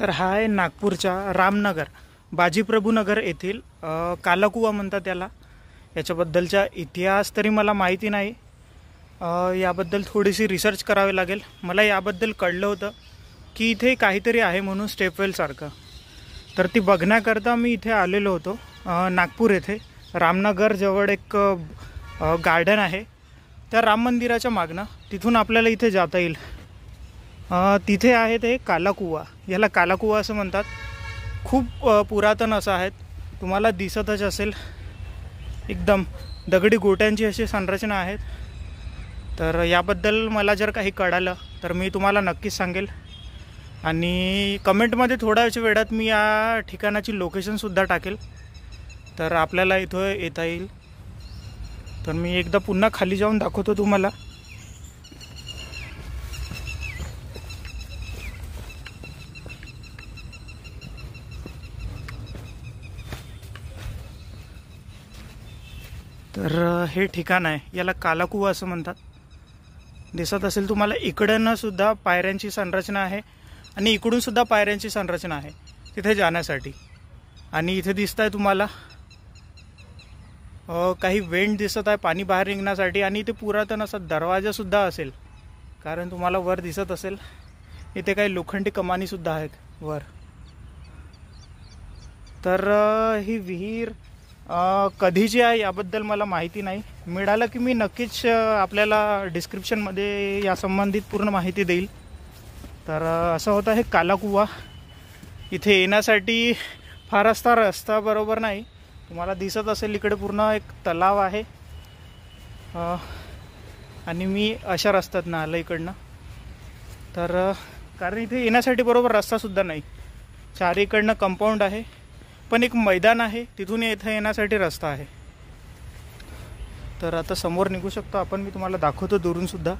तर हा आहे नागपूरच्या रामनगर बाजीप्रभूनगर येथील कालाकुवा म्हणतात त्याला याच्याबद्दलचा इतिहास तरी मला माहिती नाही याबद्दल थोडीशी रिसर्च करावी लागेल मला याबद्दल कळलं होतं की इथे काहीतरी आहे म्हणून स्टेपवेलसारखं तर ती बघण्याकरता मी इथे आलेलो होतो नागपूर येथे रामनगर जवळ एक गार्डन आहे त्या राम मंदिराच्या मागणं तिथून आपल्याला इथे जाता येईल तिथे आहे ते कालाकुवा याला कालाकुवा असं म्हणतात खूप पुरातन असं आहेत तुम्हाला दिसतच असेल एकदम दगडी गोट्यांची अशी संरचना आहेत तर याबद्दल मला जर काही कळालं तर मी तुम्हाला नक्कीच सांगेल आणि कमेंटमध्ये थोड्याच वेळात मी या ठिकाणाची लोकेशनसुद्धा टाकेल तर आपल्याला इथं येता येईल तर मी एकदा पुन्हा खाली जाऊन दाखवतो तुम्हाला तर हे ठिकाण आहे याला कालाकुवा असं म्हणतात दिसत असेल तुम्हाला इकडनं सुद्धा पायऱ्यांची संरचना आहे आणि इकडून सुद्धा पायऱ्यांची संरचना आहे तिथे जाण्यासाठी आणि इथे दिसत आहे तुम्हाला काही वेंट दिसत आहे पाणी बाहेर निघण्यासाठी आणि इथे पुरातन असा दरवाजासुद्धा असेल कारण तुम्हाला वर दिसत असेल इथे काही लोखंडी कमानीसुद्धा आहेत वर तर ही विहीर कधी जी आहे याबद्दल मला माहिती नाही मिळालं की मी नक्कीच आपल्याला डिस्क्रिप्शनमध्ये यासंबंधित पूर्ण माहिती देईल तर असं होतं हे कालाकुवा इथे येण्यासाठी फार असता रस्ता बरोबर नाही तुम्हाला दिसत असेल इकडे पूर्ण एक तलाव आहे आणि मी अशा रस्त्यातनं आलं इकडनं तर कारण इथे येण्यासाठी बरोबर रस्तासुद्धा नाही चारीकडनं कंपाऊंड आहे पण एक मैदान आहे तिथून इथं येण्यासाठी रस्ता आहे तर आता समोर निघू शकतो आपण मी तुम्हाला दाखवतो दुरूनसुद्धा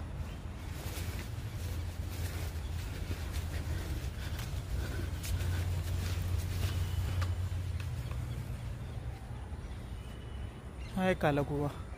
एक काला गोवा